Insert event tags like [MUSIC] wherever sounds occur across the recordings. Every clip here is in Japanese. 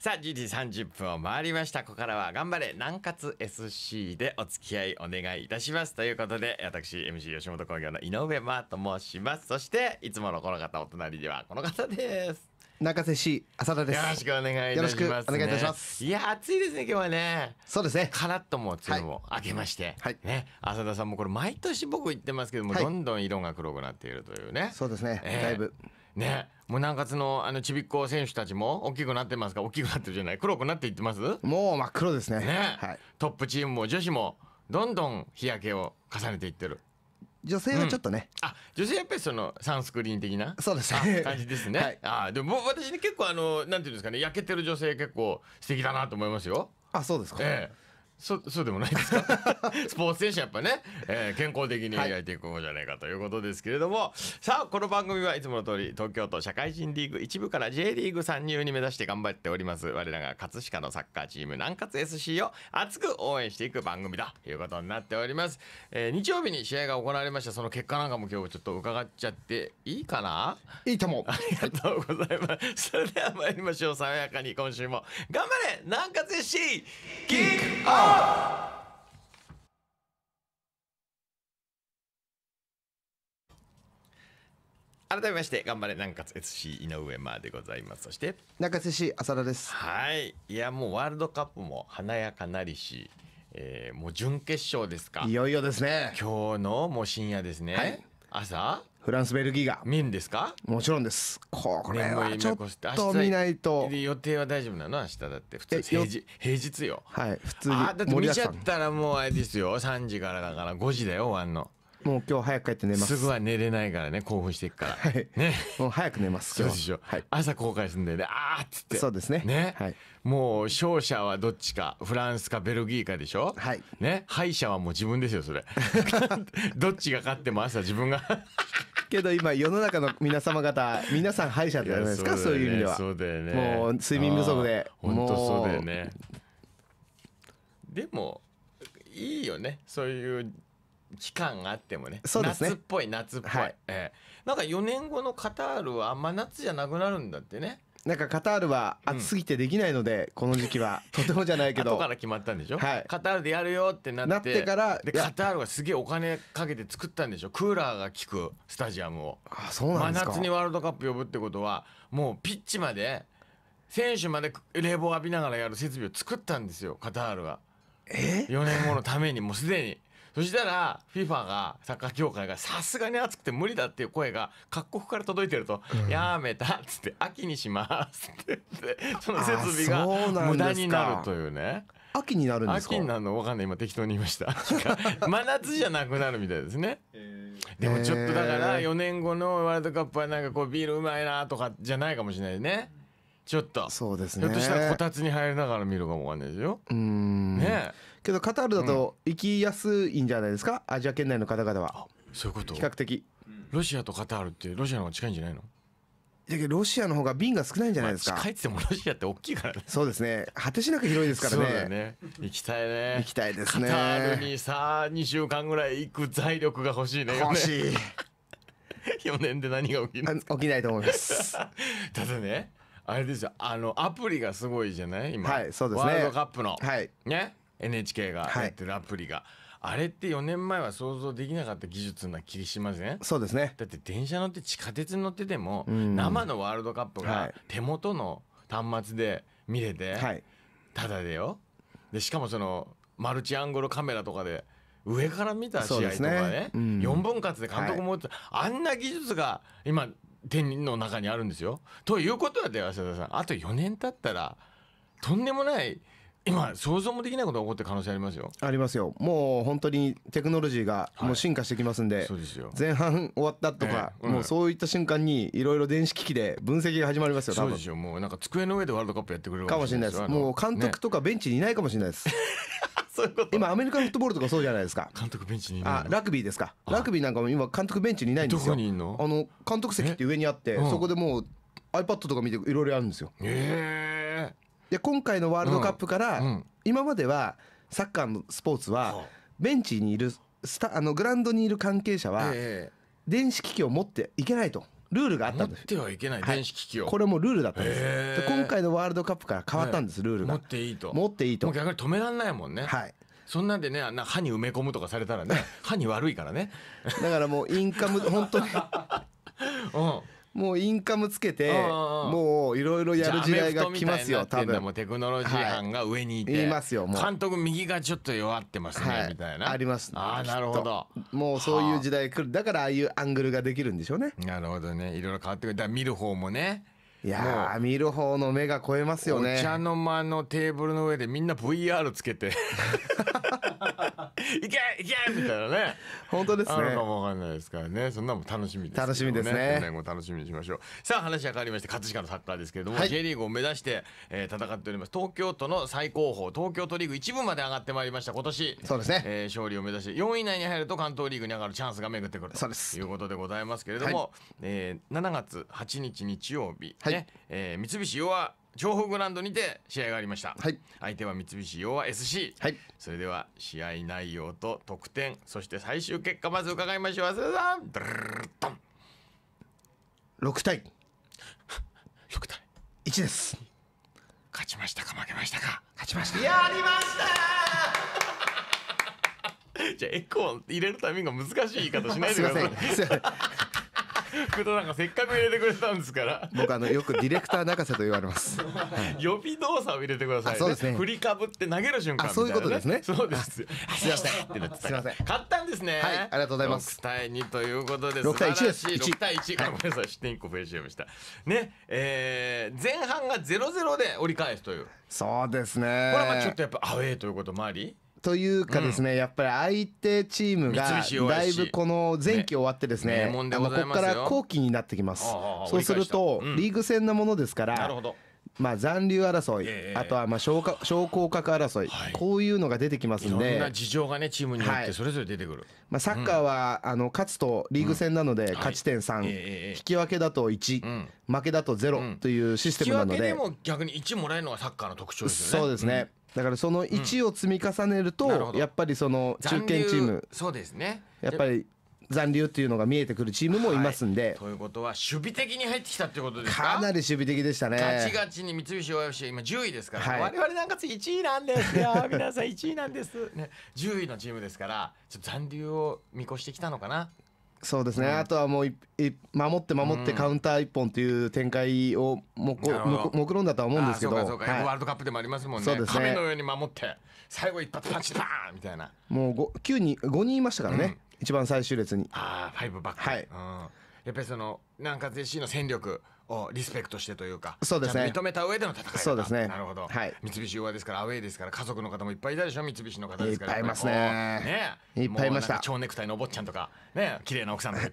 さあ、時0時30分を回りました。ここからは、頑張れ、南葛 SC でお付き合いお願いいたします。ということで、私、MC 吉本興業の井上真と申します。そして、いつものこの方、お隣ではこの方です。中瀬氏浅田です。よろしくお願いします、ね、お願いいたします。いや暑いですね今日はね。そうですね。カラッとも梅雨も明けまして、はい、ね浅田さんもこれ毎年僕言ってますけども、はい、どんどん色が黒くなっているというね。そうですね。えー、だいぶ。ねもう南葛のあのちびっこ選手たちも大きくなってますか大きくなってるじゃない黒くなっていってますもう真っ黒ですねね、はい、トップチームも女子もどんどん日焼けを重ねていってる女性はちょっとね、うん、あ女性やっぱりそのサンスクリーン的なそうです、ね、感じですね、はい、あでも私ね結構あのなんていうんですかね焼けてる女性結構素敵だなと思いますよあそうですか、ええそ [LAUGHS] そうでもないですか [LAUGHS] スポーツ選手やっぱね、えー、健康的に焼いていこうじゃないかということですけれども、はい、さあこの番組はいつもの通り東京都社会人リーグ1部から J リーグ参入に目指して頑張っております我らが葛飾のサッカーチーム南葛 SC を熱く応援していく番組だということになっております、えー、日曜日に試合が行われましたその結果なんかも今日ちょっと伺っちゃっていいかないいとも [LAUGHS] ありがとうございますそれでは参りましょう爽やかに今週も頑張れ南葛 SC キックオフ改めまして頑張れ南葛 SC 井上までございますそして南葛 SC 浅田ですはいいやもうワールドカップも華やかなりし、えー、もう準決勝ですかいよいよですね今日のもう深夜ですね、はい、朝フランスベルギーが見るんですかもちろんですこれはちょっと見ないと予定は大丈夫なの明日だって普通平日平日よはい普通にあだって見ちゃったらもうあれですよ3時からだから5時だよ終わんのもう今日早く帰って寝ますすぐは寝れないからね興奮していくから、はい、ねもう早く寝ますそうでしょ、はい、朝後悔するんだよねあーっつってそうですねね、はい、もう勝者はどっちかフランスかベルギーかでしょはいね敗者はもう自分ですよそれ [LAUGHS] どっちが勝っても朝自分がけど今世の中の皆様方皆さん歯医者じゃないですかそういう意味ではそうだよねもう睡眠不足で本当そうだよねでもいいよねそういう期間があってもねそうですね夏っぽい夏っぽい、はいえー、なんか4年後のカタールはあんま夏じゃなくなるんだってねなんかカタールは暑すぎてできないので、この時期は [LAUGHS] とてもじゃないけど後から決まったんでしょ、はいカタールでやるよってなってなってからでカタールがすげえお金かけて作ったんでしょクーラーが効くスタジアムをあそうな真んですか夏にワールドカップ呼ぶってことはもうピッチまで選手まで冷房浴びながらやる設備を作ったんですよカタールがえ4年後のためにもうすでにそしたら FIFA がサッカー協会がさすがに暑くて無理だっていう声が各国から届いてると、やめたっつって秋にしますってその設備が無駄になるというね。秋になるんですか秋になるの分かんない今適当に言いました真夏じゃなくなるみたいですね、えー、でもちょっとだから4年後のワールドカップはなんかこうビールうまいなとかじゃないかもしれないねちょっとそうですねひょっとしたらこたつに入りながら見るかもわかんないですようんねけどカタールだと行きやすいんじゃないですか、アジア圏内の方々はそういうこと比較的ロシアとカタールってロシアの方が近いんじゃないのけどロシアの方が便が少ないんじゃないですか、まあ、近いってもロシアって大きいからねそうですね果てしなく広いですからねそうだね行きたいね行きたいですねカタールにさあ2週間ぐらい行く財力が欲しいね欲しい4 [LAUGHS] 年で何が起きない起きないと思います [LAUGHS] ただねあれですよあのアプリがすごいじゃない今はいそうですねワールドカップの、はいね NHK がやってるアプリが、あれって4年前は想像できなかった技術な気しませんそうですねだって電車乗って地下鉄乗ってても、生のワールドカップが手元の端末で見れて、はいただでよでしかもそのマルチアングルカメラとかで上から見た試合とかねねうん4分割で監督も打つあんな技術が今点の中にあるんですよ。ということはで浅田さんあと4年経ったらとんでもない今想像もできないことが起こって可能性ありますよありますよもう本当にテクノロジーがもう進化してきますんではい、そうですよ前半終わったとか、えーうん、もうそういった瞬間にいろいろ電子機器で分析が始まりますよそうですよもうなんか机の上でワールドカップやってくれるかもしれないですもう監督とかベンチにいないかもしれないです、ね [LAUGHS] そういうこと今アメリカンフットボールとかそうじゃないですか監督ベンチにいないあラグビーですかラグビーなんかも今監督ベンチにいないんですよどこにいんのあの監督席って上にあって、そこでもう iPad とか見ていろいろあるんですよへえで今回のワールドカップから、今まではサッカーのスポーツはベンチにいるスタあのグランドにいる関係者は電子機器を持っていけないと。ルールがあったんです持ってはいけない電子機器を、はい、これもルールだったんですで今回のワールドカップから変わったんです、ルールが持っていいと持っていいともう逆に止められないもんねはいそんなんでねあんな歯に埋め込むとかされたらね [LAUGHS] 歯に悪いからねだからもうインカム本当に [LAUGHS] うんもうインカムつけてもういろいろやる時代が来ますよ多分もうテクノロジー班が上にいて、はい、いますよ監督右がちょっと弱ってますね、はい、みたいなありますねあなるほどもうそういう時代来るだからああいうアングルができるんでしょうねなるほどねいろいろ変わってくるだ見る方もねいや見る方の目が超えますよねお茶の間のテーブルの上でみんな VR つけて [LAUGHS] い [LAUGHS] けいけみたいなね本当ですねあるかもわかんないですからねそんなも楽しみです、ね、楽しみですね年も楽しみにしましょうさあ話は変わりまして葛飾のサッカーですけれども、はい、J リーグを目指して、えー、戦っております東京都の最高峰東京都リーグ一部まで上がってまいりました今年そうですね、えー、勝利を目指して4位以内に入ると関東リーグに上がるチャンスが巡ってくるそうでということでございますけれども、はい、えー、7月8日日曜日、はい、えー、三菱弱情報グランドにて試合がありました、はい、相手は三菱洋和 SC、はい、それでは試合内容と得点そして最終結果まず伺いましょう浅田さんド6対6対1です勝ちましたか負けましたか勝ちましたやりましたじゃエコー入れるタイミングが難しい言い方しないでください。工 [LAUGHS] 藤なんかせっかく入れてくれたんですから僕あのよくディレクター泣かせと言われます予備動作を入れてください、ね、そうですね振りかぶって投げる瞬間、ね、そういうことですねそうですすいませんってなってたすいません勝ったんですねはいありがとうございます6対2ということです6対1です6対1、はい、ごめんなさい失点1個増えちゃいましたねえー、前半が0-0で折り返すというそうですねこれはまあちょっとやっぱアウェーということもありというかですね、うん、やっぱり相手チームがだいぶこの前期終わってですね、ねね、ここから後期になってきますそうすると、うん、リーグ戦のものですからまあ、残留争い、えー、あとはまあ昇格降格争い、はい、こういうのが出てきますんでいろんな事情がねチームによってそれぞれ出てくる、はい、まあ、サッカーは、あの勝つとリーグ戦なので勝ち点3、はいえー、引き分けだと1、うん、負けだと0というシステムなので、引き分けでも逆に1もらえるのがサッカーの特徴ですよねそうですね、だからその1を積み重ねると、うん、やっぱりその中堅チームそうですねやっぱり残留っていうのが見えてくるチームもいますんで、はい、ということは守備的に入ってきたってことですかかなり守備的でしたねガチガチに三菱 OFC 今10位ですから、はい、我々なんか1位なんですよ [LAUGHS] 皆さん1位なんです、ね、10位のチームですからちょっと残留を見越してきたのかなそうですね、うん、あとはもういい守って守ってカウンター1本という展開をもこ、うん、んだとは思うんですけどワールドカップでもありますもんねね亀のように守って最後一発パンチバーンみたいなもう 5, 9人5人いましたからね、うん、一番最終列にああ5バックはい、うんやっぱりその南葛 AC の戦力をリスペクトしてというかそうです、ね、認めた上での戦いそうですねなるほど、はい、三菱はですからアウェーですから家族の方もいっぱいいたでしょ三菱の方ですからいっぱいいますねねいっぱいいました蝶ネクタイのお坊ちゃんとかね綺麗な奥さんといっ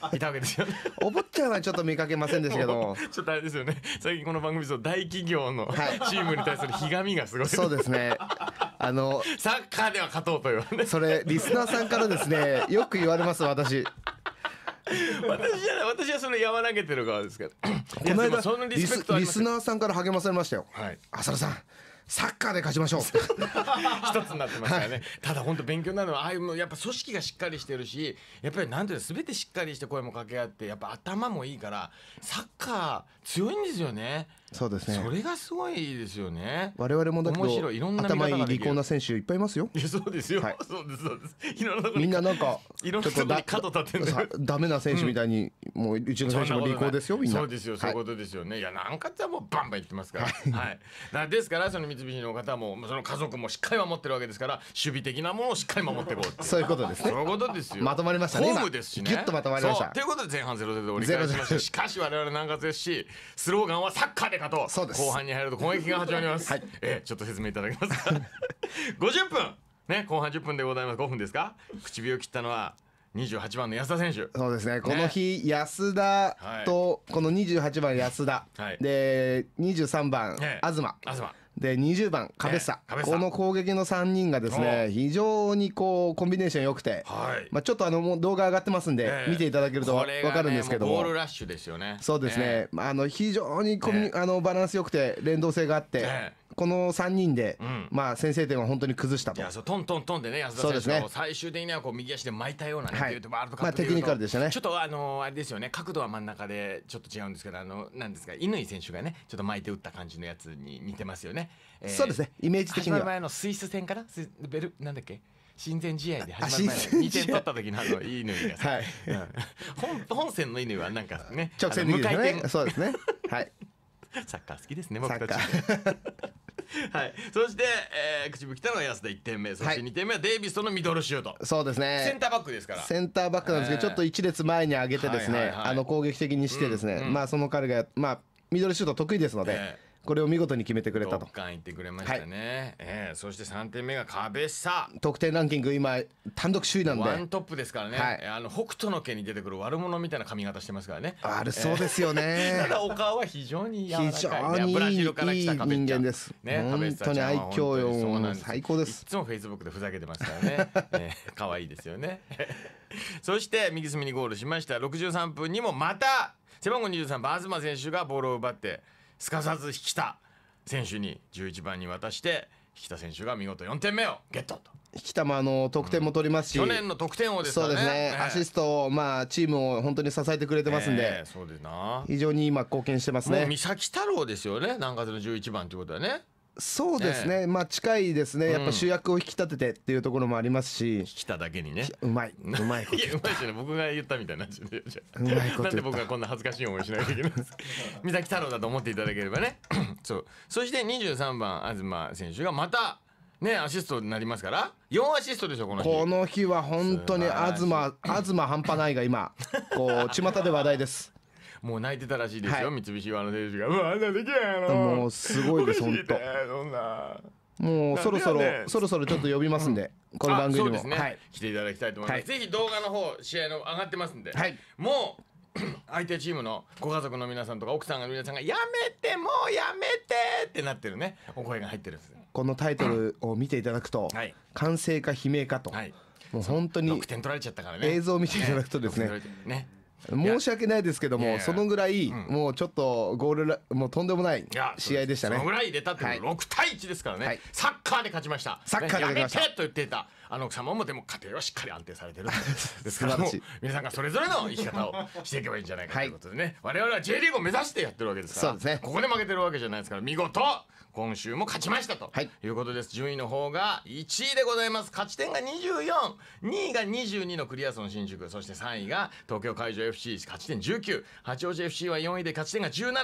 ぱいいたわけですよ、ね、[LAUGHS] お坊ちゃんはちょっと見かけませんでしたけど [LAUGHS] ちょっとあれですよね最近この番組と大企業のチームに対するひがみがすごいそうですねあのサッカーでは勝とうという、それリスナーさんからですねよく言われます私 [LAUGHS] 私じゃない私はその山投げてる側ですけどこの間そのリスリスナーさんから励まされましたよ、はい、浅田さんサッカーで勝ちましょう [LAUGHS] 一つになってますからね、はい、ただ本当勉強なのはああいうやっぱ組織がしっかりしてるしやっぱりなんていうの全てしっかりして声も掛け合ってやっぱ頭もいいからサッカー強いんですよねそうですねそれがすごいですよね我々もだけど面白いいろんな頭いい利口な選手いっぱいいますよいやそうですよ、はい、そうですそうですいろんなとこみんななんかいろんなとこに角立てるダメな選手みたいに、うん、もううちの選手も利口ですよみんなそうですよ、そういうことですよねいやなんかじゃもうバンバン言ってますからはいなですからその三菱の方もその家族もしっかり守ってるわけですから守備的なものをしっかり守っていこうそういうことですねそういうことですよまとまりましたねホームですしねギュッとまとまりましたということで前半ゼロゼロで折り返しましたしかし我々南葛ですしスローガンはサッカーで誰かと後半に入ると攻撃が始まります、はい、えー、ちょっと説明いただけますか50 [LAUGHS] 分ね後半10分でございます5分ですか唇を切ったのは28番の安田選手そうですね、ね、この日安田と、この28番安田、はい、で23番、ね、東東で20番カベッサ、ね、この攻撃の3人がですね非常にこうコンビネーション良くて、はい、まあ、ちょっとあのも動画上がってますんで、見ていただけると分かるんですけども、ね、ールラッシュですよねそうですね、まああの非常にコミ、あのバランス良くて連動性があって、この3人で、うん、まあ先制点は本当に崩したと。いやそうトントントンでね安田選手ね、最終的にはこう右足で巻いたようなね、はい、とールとか、まあ、テクニカルでしたね。ちょっとあのあれですよね角度は真ん中でちょっと違うんですけどあのなんですか乾選手がねちょっと巻いて打った感じのやつに似てますよね。えー、そうですねイメージ的には。前のスイス戦からスベルなんだっけ。親善試合で始まる前2点取った時のあの乾がさ、はい本本戦の乾はなんかね直線的ですそうですねはい [LAUGHS] サッカー好きですね僕たち。はい、そして、えー、口吹きたのは安田1点目そして2点目はデイビスとのミドルシュート、そうですねセンターバックですからセンターバックなんですけど、ちょっと1列前に上げてですね、はいはいはいあの攻撃的にしてですね、まあその彼がまあミドルシュート得意ですので、えこれを見事に決めてくれたと。6いってくれましたね、はい、えー、そして3点目が壁下得点ランキング今単独首位なんでワントップですからね、はい、あの北斗の家に出てくる悪者みたいな髪型してますからねあそうですよね [LAUGHS] ただお顔は非常に柔らかい、ね、ブラジルから来人間です、ね、本当に愛嬌よ最高ですいつもフェイスブックでふざけてますからね、え [LAUGHS] ー、可愛いですよね [LAUGHS] そして右隅にゴールしました63分にもまた背番号23番東選手がボールを奪ってすかさず引田選手に11番に渡して引田選手が見事4点目をゲットと。引田もあの得点も取りますし、うん、去年の得点王ですねそうですね、ねアシストを、まあ、チームを本当に支えてくれてますんで、ね、そうですな非常に今、貢献してますね。三崎太郎ですよね、南葛の11番ということはね。そうですね、まあ近いですね、やっぱ主役を引き立ててっていうところもありますし、引きただけにねうまい、うまいこといやうまいしね僕が言ったみたいな [LAUGHS] うまいこと言ったなんで僕がこんな恥ずかしい思いしないといけないんです三崎太郎だと思っていただければね [COUGHS] そうそして23番東選手がまたねアシストになりますから4アシストでしょこの日この日は本当に東、[COUGHS] 東半端ないが今、こう、巷で話題です。もう泣いてたらしいですよ、はい、三菱岩の選手が「うわあんなできないやろ」もうすごいです [LAUGHS] 本当そんな。もうそろそろ、ね、そろそろちょっと呼びますんで、この番組も、ねはい、来ていただきたいと思います、はい、ぜひ動画の方試合の上がってますんで、はい、もう相手チームのご家族の皆さんとか奥さんの皆さんが「やめてもうやめて!」ってなってるねお声が入ってるんですこのタイトルを見ていただくと、完成か悲鳴かと、はい、もう本当に6点取られちゃったからね映像を見ていただくとですねね申し訳ないですけども、そのぐらい、もうちょっとゴールラ、もうとんでもない試合でしたね。そのぐらい入れたって、6対1ですからね、サッカーで勝ちました。サッカーで勝ちました。やめてと言ってた。あの奥様もでも家庭はしっかり安定されてる [LAUGHS] ですからもう皆さんがそれぞれの生き方をしていけばいいんじゃないかということでね、はい、我々は J リーグを目指してやってるわけですから、ね、ここで負けてるわけじゃないですから見事今週も勝ちましたということです、はい、順位の方が1位でございます勝ち点が242位が22のクリアソン新宿そして3位が東京海上 FC 勝ち点19八王子 FC は4位で勝ち点が17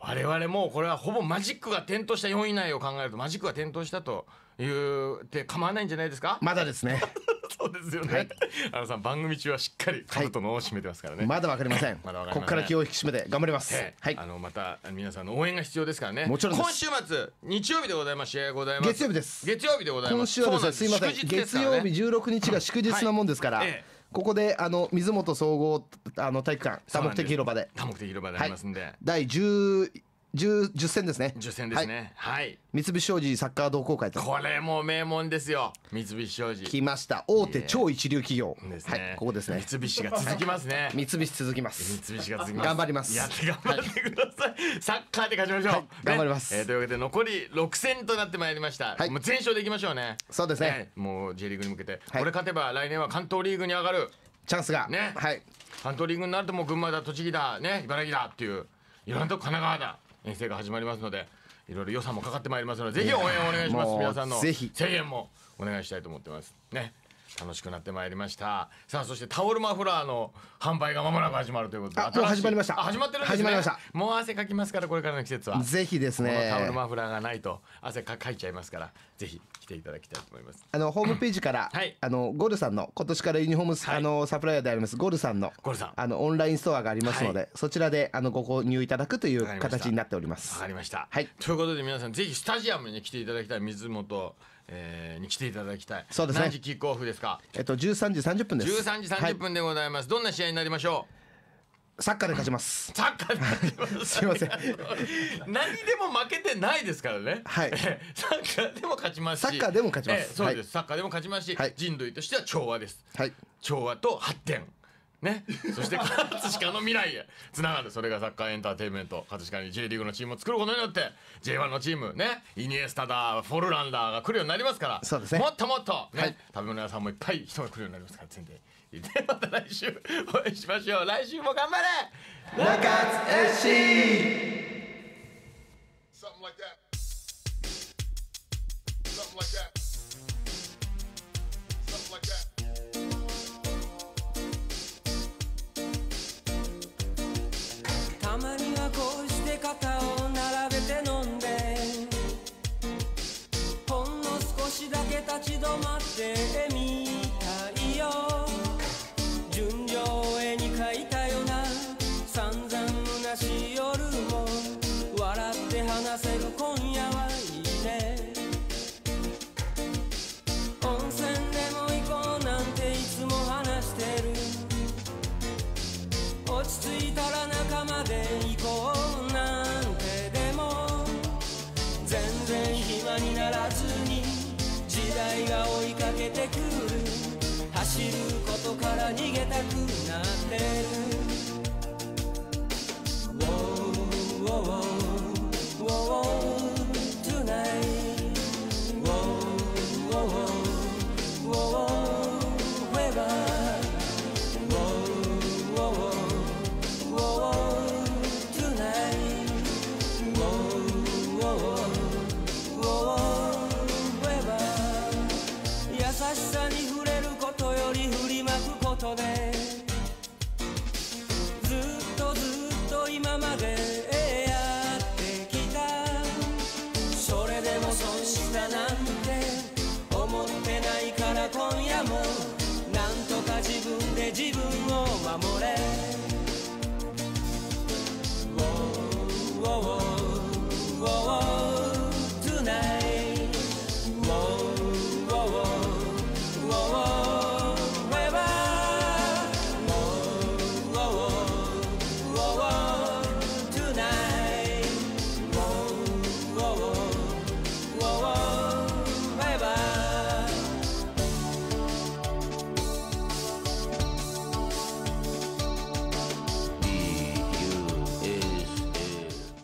我々もこれはほぼマジックが点灯した4位以内を考えるとマジックが点灯したというって構わないんじゃないですかまだですね [LAUGHS] そうですよね、はい、あのさん番組中はしっかり兜のを締めてますからね、はい、まだわかりません [LAUGHS] まだわかりません、ここから気を引き締めて頑張ります、はい、あのまた皆さんの応援が必要ですからねもちろん今週末日曜日でございましてございます月曜日です月曜日でございます今週はですねすいません、ね、月曜日十六日が祝日なもんですから、はいえーここであの水元総合あの体育館多目的広場で多目的広場でありますんで、はい、第十 10, 戦ですね十戦ですねはい、三菱商事サッカー同好会これも名門ですよ三菱商事来ました大手超一流企業、はいここですね三菱が続きますね三菱続きます三菱が続きます頑張りますやって頑張ってください、サッカーで勝ちましょう、頑張ります、えというわけで残り6戦となってまいりました、はい、もう全勝でいきましょうねそうですね、ねもう J リーグに向けて、これ勝てば来年は関東リーグに上がるチャンスがねはい関東リーグになるともう群馬だ栃木だね茨城だっていういろんなとこ神奈川だ遠征が始まりますのでいろいろ予算もかかってまいりますのでぜひ応援をお願いします皆さんのぜひ声援もお願いしたいと思ってますね楽しくなってまいりましたさあそしてタオルマフラーの販売がまもなく始まるということであ始まりました始まってるんです、ね、始まりましたもう汗かきますからこれからの季節はぜひですねタオルマフラーがないと汗かかいちゃいますからぜひ来ていただきたいと思いますあのホームページから、はい、あのゴルさんの今年からユニフォーム、はい、あのサプライヤーでありますゴルさんのゴルさんあのオンラインストアがありますので、はい、そちらであのご購入いただくという形になっておりますわかりましたはいということで皆さんぜひスタジアムに来ていただきたい水元。えー、に来ていただきたい。そうですね。何時キックオフですか。えっと十三時三十分です。十三時三十分でございます、はい、どんな試合になりましょう。サッカーで勝ちます。[LAUGHS] サッカーですいません。[LAUGHS] 何でも負けてないですからね。はい。[LAUGHS] サッカーでも勝ちますサッカーでも勝ちます。えー、そうです、はい、サッカーでも勝ちますし、はい、人類としては調和です。はい。調和と発展。ね、そして葛飾の未来へつながるそれがサッカーエンターテインメント葛飾に J リーグのチームを作ることによって J1 のチームねイニエスタだフォルランダーが来るようになりますからそうです、ね、もっともっとね、はい、食べ物屋さんもいっぱい人が来るようになりますから全然。でまた来週お会いしましょう来週も頑張れ中津 FC Something like that. Something like that. Somebody 馬にならずに時代が追いかけてくる走ることから逃げたくなってる Whoa, whoa, whoa.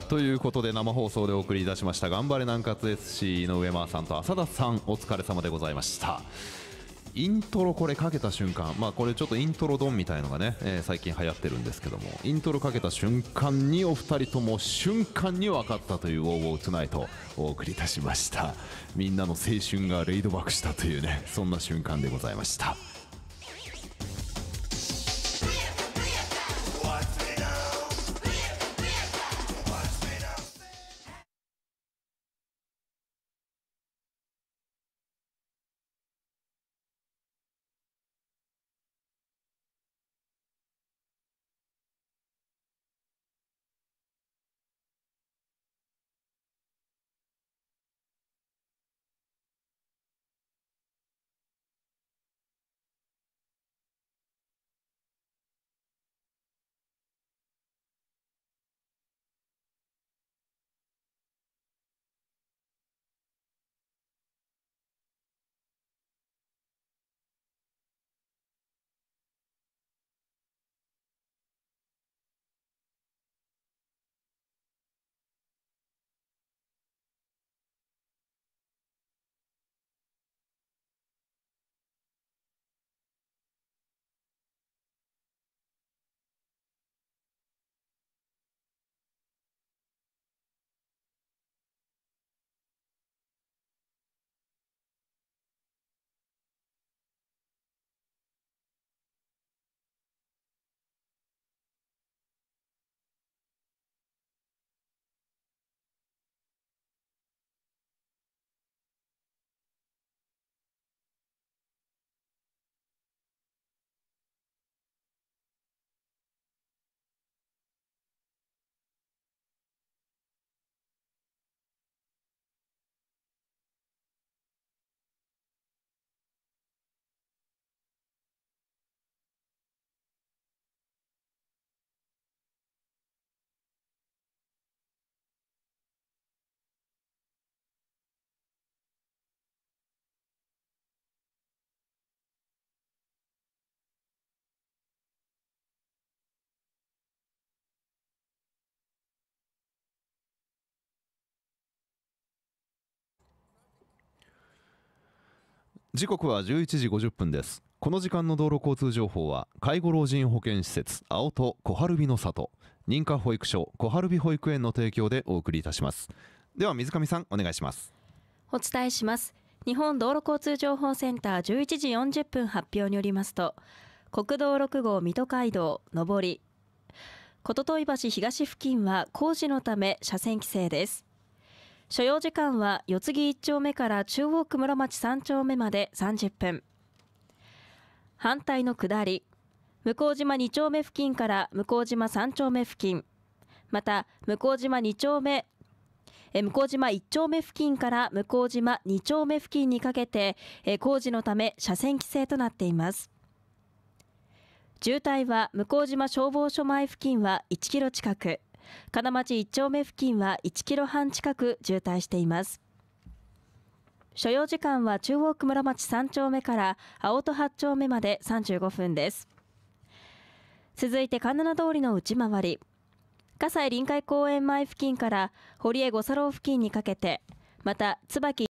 ということで生放送でお送りいたしました「頑張れ南葛 SC」の上間さんと浅田さんお疲れ様でございましたイントロこれかけた瞬間、まあ、これちょっとイントロドンみたいのがね、えー、最近流行ってるんですけどもイントロかけた瞬間にお二人とも瞬間に分かったという「ウォーウォーツナイト」お送りいたしましたみんなの青春がレイドバックしたというねそんな瞬間でございました時刻は11時50分ですこの時間の道路交通情報は介護老人保健施設青戸小春日の里認可保育所小春日保育園の提供でお送りいたしますでは水上さんお願いしますお伝えします日本道路交通情報センター11時40分発表によりますと国道6号水戸街道上り琴戸橋東付近は工事のため車線規制です所要時間は四つ木1丁目から中央区室町3丁目まで30分反対の下り向島2丁目付近から向島3丁目付近また向島二丁目え向島1丁目付近から向島2丁目付近にかけてえ工事のため車線規制となっています渋滞は向島消防署前付近は1キロ近く金町1丁目付近は1キロ半近く渋滞しています所要時間は中央区村町3丁目から青戸8丁目まで35分です続いて神奈通りの内回り葛西臨海公園前付近から堀江五佐郎付近にかけてまた椿